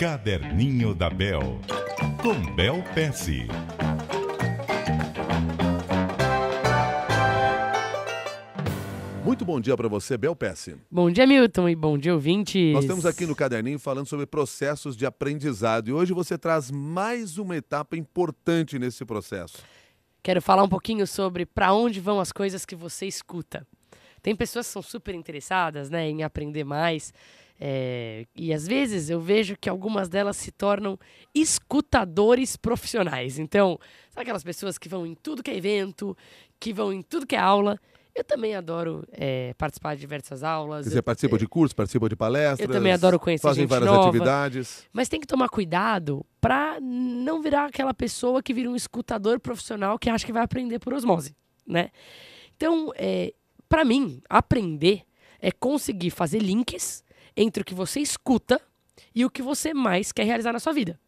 Caderninho da Bel, com Bel Pesce. Muito bom dia para você, Bel Pesce. Bom dia, Milton, e bom dia, ouvintes. Nós estamos aqui no Caderninho falando sobre processos de aprendizado e hoje você traz mais uma etapa importante nesse processo. Quero falar um pouquinho sobre para onde vão as coisas que você escuta. Tem pessoas que são super interessadas né, em aprender mais. É, e às vezes eu vejo que algumas delas se tornam escutadores profissionais. Então, sabe aquelas pessoas que vão em tudo que é evento, que vão em tudo que é aula. Eu também adoro é, participar de diversas aulas. Você eu, participa é, de cursos, participa de palestras. Eu também adoro conhecer fazem gente várias nova, atividades. Mas tem que tomar cuidado para não virar aquela pessoa que vira um escutador profissional que acha que vai aprender por osmose, né? Então, é, para mim, aprender é conseguir fazer links entre o que você escuta e o que você mais quer realizar na sua vida.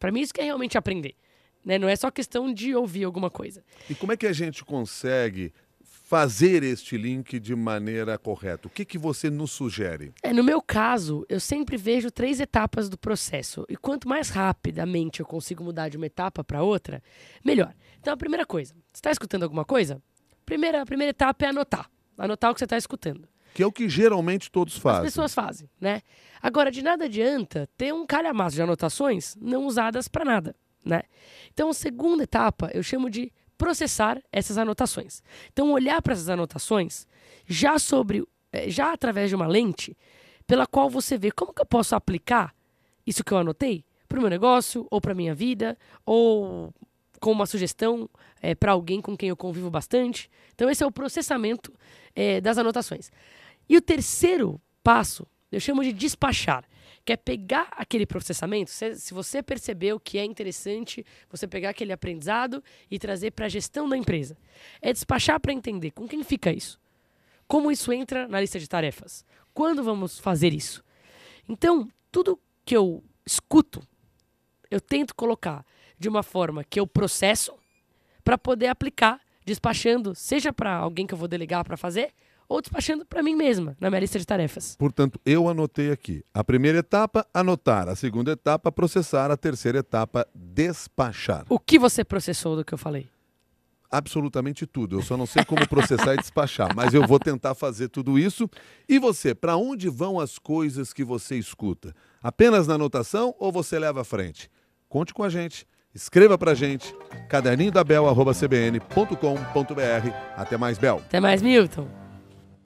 Para mim, isso que é realmente aprender. Né? Não é só questão de ouvir alguma coisa. E como é que a gente consegue fazer este link de maneira correta? O que, que você nos sugere? É, no meu caso, eu sempre vejo três etapas do processo. E quanto mais rapidamente eu consigo mudar de uma etapa para outra, melhor. Então, a primeira coisa, você está escutando alguma coisa? Primeira, a primeira etapa é anotar. Anotar o que você está escutando. Que é o que geralmente todos fazem. As pessoas fazem, né? Agora, de nada adianta ter um calhamaço de anotações não usadas para nada, né? Então, a segunda etapa eu chamo de processar essas anotações. Então, olhar para essas anotações já sobre, eh, já através de uma lente pela qual você vê como que eu posso aplicar isso que eu anotei para o meu negócio, ou para minha vida, ou com uma sugestão é, para alguém com quem eu convivo bastante. Então, esse é o processamento é, das anotações. E o terceiro passo, eu chamo de despachar, que é pegar aquele processamento. Se, se você percebeu que é interessante, você pegar aquele aprendizado e trazer para a gestão da empresa. É despachar para entender com quem fica isso. Como isso entra na lista de tarefas? Quando vamos fazer isso? Então, tudo que eu escuto eu tento colocar de uma forma que eu processo para poder aplicar, despachando, seja para alguém que eu vou delegar para fazer, ou despachando para mim mesma, na minha lista de tarefas. Portanto, eu anotei aqui. A primeira etapa, anotar. A segunda etapa, processar. A terceira etapa, despachar. O que você processou do que eu falei? Absolutamente tudo. Eu só não sei como processar e despachar, mas eu vou tentar fazer tudo isso. E você, para onde vão as coisas que você escuta? Apenas na anotação ou você leva à frente? Conte com a gente. Escreva pra gente, caderninho da Bel, arroba cbn.com.br. Até mais, Bel. Até mais, Milton.